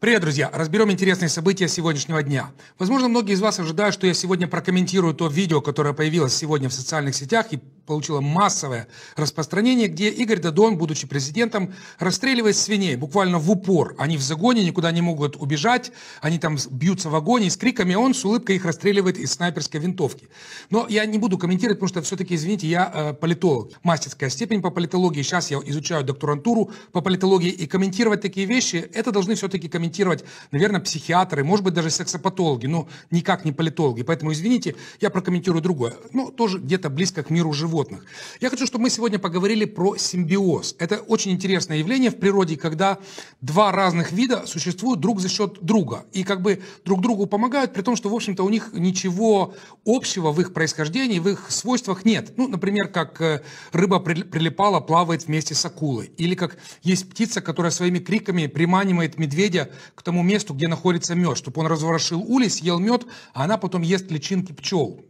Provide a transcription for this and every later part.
Привет, друзья! Разберем интересные события сегодняшнего дня. Возможно, многие из вас ожидают, что я сегодня прокомментирую то видео, которое появилось сегодня в социальных сетях и получило массовое распространение, где Игорь Дадон, будучи президентом, расстреливает свиней буквально в упор. Они в загоне, никуда не могут убежать, они там бьются в огонь, и с криками он с улыбкой их расстреливает из снайперской винтовки. Но я не буду комментировать, потому что все-таки, извините, я э, политолог. Мастерская степень по политологии, сейчас я изучаю докторантуру по политологии, и комментировать такие вещи, это должны все-таки комментировать прокомментировать, наверное, психиатры, может быть, даже сексопатологи, но никак не политологи. Поэтому, извините, я прокомментирую другое. Но ну, тоже где-то близко к миру животных. Я хочу, чтобы мы сегодня поговорили про симбиоз. Это очень интересное явление в природе, когда два разных вида существуют друг за счет друга. И как бы друг другу помогают, при том, что, в общем-то, у них ничего общего в их происхождении, в их свойствах нет. Ну, например, как э, рыба прилипала, плавает вместе с акулой. Или как есть птица, которая своими криками приманивает медведя к тому месту, где находится мед, чтобы он разворошил улей, съел мед, а она потом ест личинки пчел.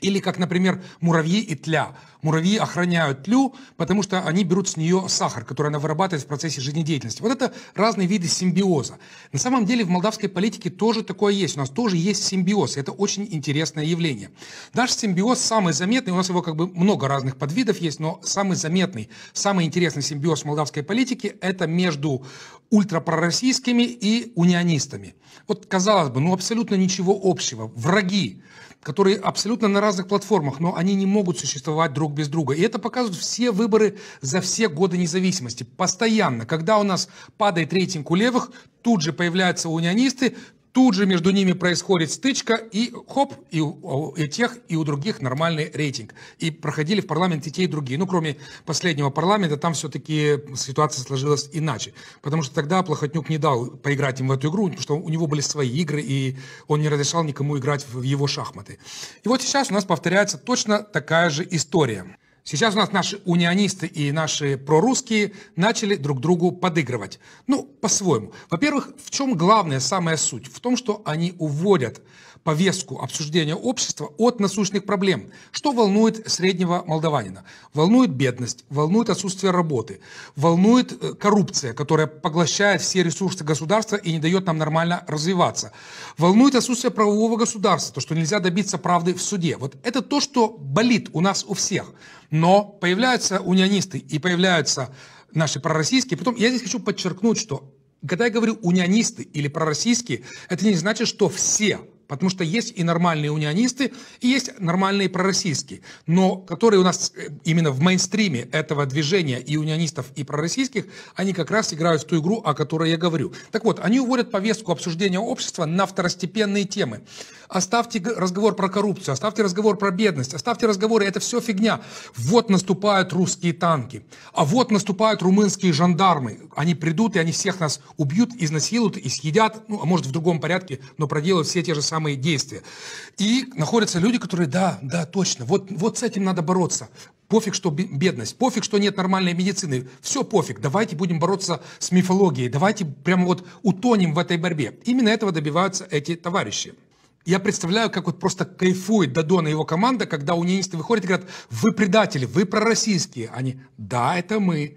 Или как, например, муравьи и тля. Муравьи охраняют тлю, потому что они берут с нее сахар, который она вырабатывает в процессе жизнедеятельности. Вот это разные виды симбиоза. На самом деле в молдавской политике тоже такое есть. У нас тоже есть симбиоз. Это очень интересное явление. Наш симбиоз самый заметный, у нас его как бы много разных подвидов есть, но самый заметный, самый интересный симбиоз молдавской политики – это между ультрапророссийскими и унионистами. Вот, казалось бы, ну абсолютно ничего общего. Враги которые абсолютно на разных платформах, но они не могут существовать друг без друга. И это показывают все выборы за все годы независимости. Постоянно. Когда у нас падает рейтинг у левых, тут же появляются унионисты, Тут же между ними происходит стычка, и хоп, и у и тех, и у других нормальный рейтинг. И проходили в парламент и те, и другие. Ну, кроме последнего парламента, там все-таки ситуация сложилась иначе. Потому что тогда Плохотнюк не дал поиграть им в эту игру, потому что у него были свои игры, и он не разрешал никому играть в его шахматы. И вот сейчас у нас повторяется точно такая же история. Сейчас у нас наши унионисты и наши прорусские начали друг другу подыгрывать. Ну, по-своему. Во-первых, в чем главная, самая суть? В том, что они уводят повестку обсуждения общества от насущных проблем. Что волнует среднего молдаванина? Волнует бедность, волнует отсутствие работы, волнует э, коррупция, которая поглощает все ресурсы государства и не дает нам нормально развиваться. Волнует отсутствие правового государства, то, что нельзя добиться правды в суде. Вот это то, что болит у нас у всех. Но появляются унионисты и появляются наши пророссийские. Потом я здесь хочу подчеркнуть, что когда я говорю унионисты или пророссийские, это не значит, что все Потому что есть и нормальные унионисты, и есть нормальные пророссийские. Но которые у нас э, именно в мейнстриме этого движения и унионистов, и пророссийских, они как раз играют в ту игру, о которой я говорю. Так вот, они уводят повестку обсуждения общества на второстепенные темы. Оставьте разговор про коррупцию, оставьте разговор про бедность, оставьте разговоры, это все фигня. Вот наступают русские танки, а вот наступают румынские жандармы. Они придут, и они всех нас убьют, изнасилуют и съедят, ну, а может в другом порядке, но проделают все те же самые самые действия. И находятся люди, которые, да, да, точно, вот, вот с этим надо бороться. Пофиг, что бедность, пофиг, что нет нормальной медицины, все пофиг, давайте будем бороться с мифологией, давайте прямо вот утонем в этой борьбе. Именно этого добиваются эти товарищи. Я представляю, как вот просто кайфует Дадон и его команда, когда унионисты выходят и говорят, вы предатели, вы пророссийские. Они, да, это мы,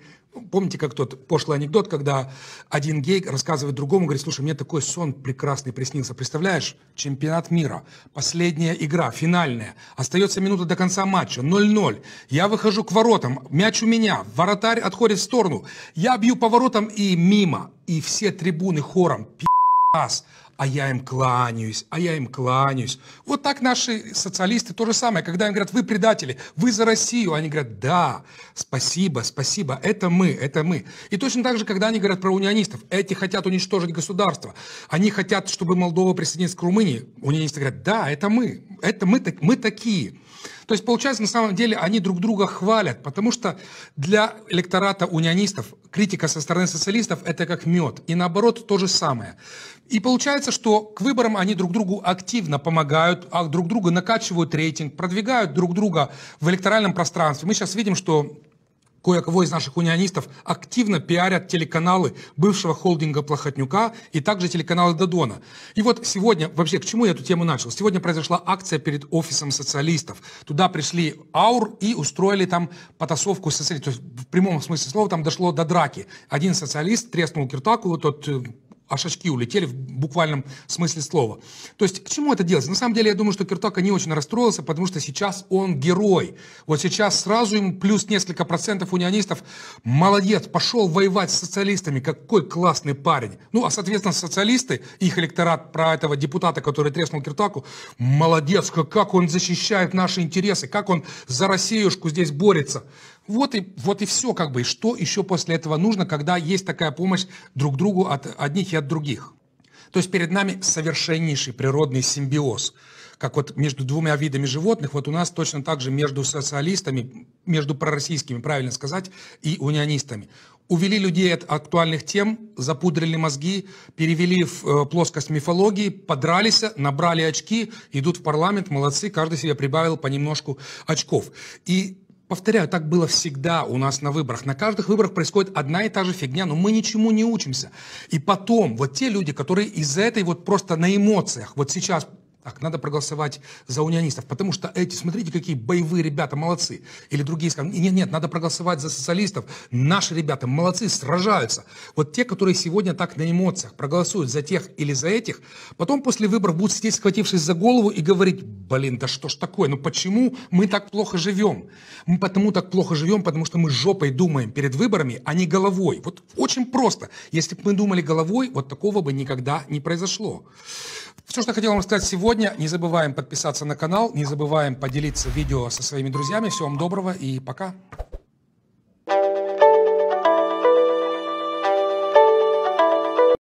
Помните, как тот пошлый анекдот, когда один гей рассказывает другому, говорит, слушай, мне такой сон прекрасный приснился. Представляешь, чемпионат мира, последняя игра, финальная. Остается минута до конца матча, 0-0. Я выхожу к воротам, мяч у меня, воротарь отходит в сторону. Я бью по воротам и мимо. И все трибуны хором, пи***ас, а я им кланяюсь, а я им кланяюсь. Вот так наши социалисты то же самое, когда им говорят, вы предатели, вы за Россию, они говорят, да, спасибо, спасибо, это мы, это мы. И точно так же, когда они говорят про унионистов, эти хотят уничтожить государство, они хотят, чтобы Молдова присоединилась к Румынии, унионисты говорят, да, это мы, это мы, мы такие. То есть, получается, на самом деле они друг друга хвалят, потому что для электората унионистов критика со стороны социалистов – это как мед, и наоборот то же самое. И получается, Получается, что к выборам они друг другу активно помогают, а друг друга накачивают рейтинг, продвигают друг друга в электоральном пространстве. Мы сейчас видим, что кое-кого из наших унионистов активно пиарят телеканалы бывшего холдинга Плохотнюка и также телеканалы Додона. И вот сегодня, вообще, к чему я эту тему начал? Сегодня произошла акция перед офисом социалистов. Туда пришли аур и устроили там потасовку социалистов. То есть в прямом смысле слова там дошло до драки. Один социалист треснул Киртаку, тот э, аж очки улетели в буквальном смысле слова. То есть к чему это делается? На самом деле я думаю, что Киртока не очень расстроился, потому что сейчас он герой. Вот сейчас сразу ему плюс несколько процентов унионистов. Молодец, пошел воевать с социалистами, какой классный парень. Ну, а соответственно социалисты, их электорат про этого депутата, который треснул Киртаку, молодец, как он защищает наши интересы, как он за Россиюшку здесь борется. Вот и, вот и все, как бы, что еще после этого нужно, когда есть такая помощь друг другу от одних и от других. То есть перед нами совершеннейший природный симбиоз, как вот между двумя видами животных, вот у нас точно так же между социалистами, между пророссийскими, правильно сказать, и унионистами. Увели людей от актуальных тем, запудрили мозги, перевели в э, плоскость мифологии, подрались, набрали очки, идут в парламент, молодцы, каждый себе прибавил понемножку очков. И Повторяю, так было всегда у нас на выборах. На каждых выборах происходит одна и та же фигня, но мы ничему не учимся. И потом, вот те люди, которые из за этой вот просто на эмоциях, вот сейчас как надо проголосовать за унионистов, потому что эти, смотрите, какие боевые ребята, молодцы. Или другие скажут, нет, нет, надо проголосовать за социалистов, наши ребята молодцы, сражаются. Вот те, которые сегодня так на эмоциях проголосуют за тех или за этих, потом после выборов будут сидеть, схватившись за голову и говорить, блин, да что ж такое, ну почему мы так плохо живем? Мы потому так плохо живем, потому что мы жопой думаем перед выборами, а не головой. Вот очень просто. Если бы мы думали головой, вот такого бы никогда не произошло. Все, что я хотел вам сказать сегодня, сегодня. Не забываем подписаться на канал, не забываем поделиться видео со своими друзьями. Всего вам доброго и пока.